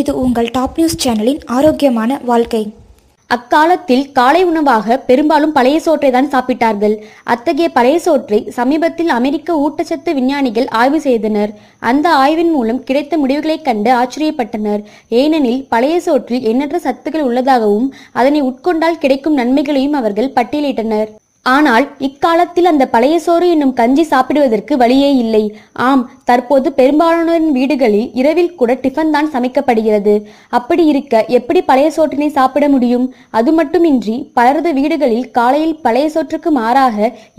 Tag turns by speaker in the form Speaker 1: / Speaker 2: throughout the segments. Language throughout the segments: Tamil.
Speaker 1: இது உங்கள் டாப் நியூஸ் சேனலின் ஆரோக்கியமான வாழ்க்கை அக்காலத்தில் காலை உணவாக பெரும்பாலும் பழைய சோற்றை தான் சாப்பிட்டார்கள் அத்தகைய பழைய சோற்றை சமீபத்தில் அமெரிக்க ஊட்டச்சத்து விஞ்ஞானிகள் ஆய்வு செய்தனர் அந்த ஆய்வின் மூலம் கிடைத்த முடிவுகளை கண்டு ஆச்சரியப்பட்டனர் ஏனெனில் பழைய சோற்றில் எண்ணற்ற சத்துக்கள் உள்ளதாகவும் அதனை உட்கொண்டால் கிடைக்கும் நன்மைகளையும் அவர்கள் பட்டியலிட்டனர் ஆனால் இக்காலத்தில் அந்த பழைய சோறு என்னும் கஞ்சி சாப்பிடுவதற்கு வழியே இல்லை ஆம் தற்போது பெரும்பாலானோரின் வீடுகளில் இரவில் கூட டிஃபன் தான் சமைக்கப்படுகிறது அப்படி இருக்க எப்படி பழைய சோற்றினை சாப்பிட முடியும் அது மட்டுமின்றி பலரது வீடுகளில் காலையில் பழைய சோற்றுக்கு மாறாக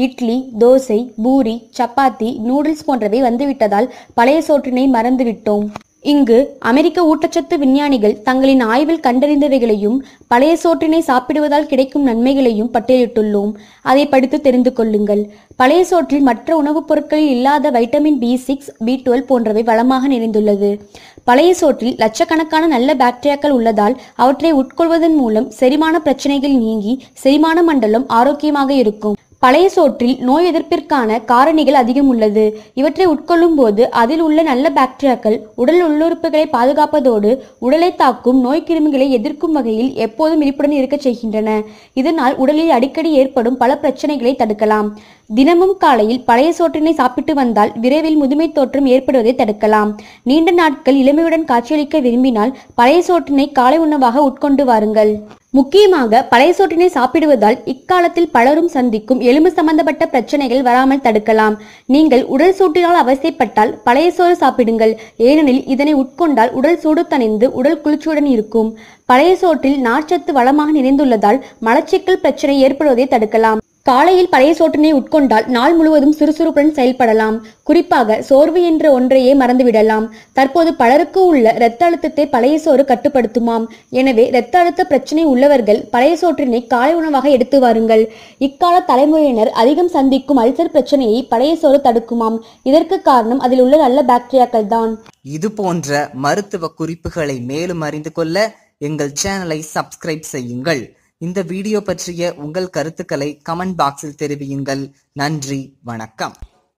Speaker 1: இட்லி தோசை பூரி சப்பாத்தி நூடுல்ஸ் போன்றவை வந்துவிட்டதால் பழைய சோற்றினை மறந்துவிட்டோம் இங்கு அமெரிக்க ஊட்டச்சத்து விஞ்ஞானிகள் தங்களின் ஆய்வில் கண்டறிந்தவைகளையும் பழைய சோற்றினை சாப்பிடுவதால் கிடைக்கும் நன்மைகளையும் பட்டியலிட்டுள்ளோம் அதை படித்து தெரிந்து கொள்ளுங்கள் பழைய சோற்றில் மற்ற உணவுப் பொருட்களில் இல்லாத vitamin B six B twelve போன்றவை வளமாக நிறைந்துள்ளது பழைய சோற்றில் லட்சக்கணக்கான நல்ல பாக்டீரியாக்கள் உள்ளதால் அவற்றை உட்கொள்வதன் மூலம் செரிமான பிரச்சனைகள் நீங்கி செரிமான மண்டலம் ஆரோக்கியமாக இருக்கும் பழைய சோற்றில் நோய் எதிர்ப்பிற்கான காரணிகள் அதிகம் உள்ளது இவற்றை உட்கொள்ளும் போது அதில் உள்ள நல்ல பாக்டீரியாக்கள் உடல் உள்ளுறுப்புகளை பாதுகாப்பதோடு உடலை தாக்கும் நோய் கிருமிகளை எதிர்க்கும் வகையில் எப்போதும் விழிப்புடன் இருக்கச் செய்கின்றன இதனால் உடலில் அடிக்கடி ஏற்படும் பல பிரச்சனைகளை தடுக்கலாம் தினமும் காலையில் பழைய சோற்றினை சாப்பிட்டு வந்தால் விரைவில் முதுமை தோற்றம் ஏற்படுவதை தடுக்கலாம் நீண்ட நாட்கள் இளமையுடன் காட்சியளிக்க விரும்பினால் பழைய சோற்றினை காலை உணவாக உட்கொண்டு வாருங்கள் முக்கியமாக பழைய சோற்றினை சாப்பிடுவதால் இக்காலத்தில் பலரும் சந்திக்கும் எலும்பு சம்பந்தப்பட்ட பிரச்சனைகள் வராமல் தடுக்கலாம் நீங்கள் உடல் சூட்டினால் அவசியப்பட்டால் பழைய சோறு சாப்பிடுங்கள் ஏனெனில் இதனை உட்கொண்டால் உடல் சூடு தணிந்து உடல் குளிர்ச்சியுடன் இருக்கும் பழைய சோற்றில் நார்ச்சத்து வளமாக நிறைந்துள்ளதால் மலச்சிக்கல் பிரச்சனை ஏற்படுவதை தடுக்கலாம் காலையில் பழைய சோற்றினை உட்கொண்டால் நாள் முழுவதும் சுறுசுறுப்புடன் செயல்படலாம் குறிப்பாக சோர்வு என்ற ஒன்றையே மறந்துவிடலாம் தற்போது பலருக்கு உள்ள இரத்த அழுத்தத்தை பழைய சோறு கட்டுப்படுத்துமாம் எனவே இரத்த அழுத்த பிரச்சனை உள்ளவர்கள் பழைய சோற்றினை காலை உணவாக எடுத்து வாருங்கள் இக்கால தலைமுறையினர் அதிகம் சந்திக்கும் அல்சர் பிரச்சனையை பழைய சோறு தடுக்குமாம் இதற்கு காரணம் அதில் உள்ள நல்ல பாக்டீரியாக்கள் தான்
Speaker 2: இது போன்ற மருத்துவ குறிப்புகளை மேலும் அறிந்து கொள்ள எங்கள் சேனலை சப்ஸ்கிரைப் செய்யுங்கள் இந்த வீடியோ பற்றிய உங்கள் கருத்துக்களை கமெண்ட் பாக்ஸில் தெரிவியுங்கள் நன்றி வணக்கம்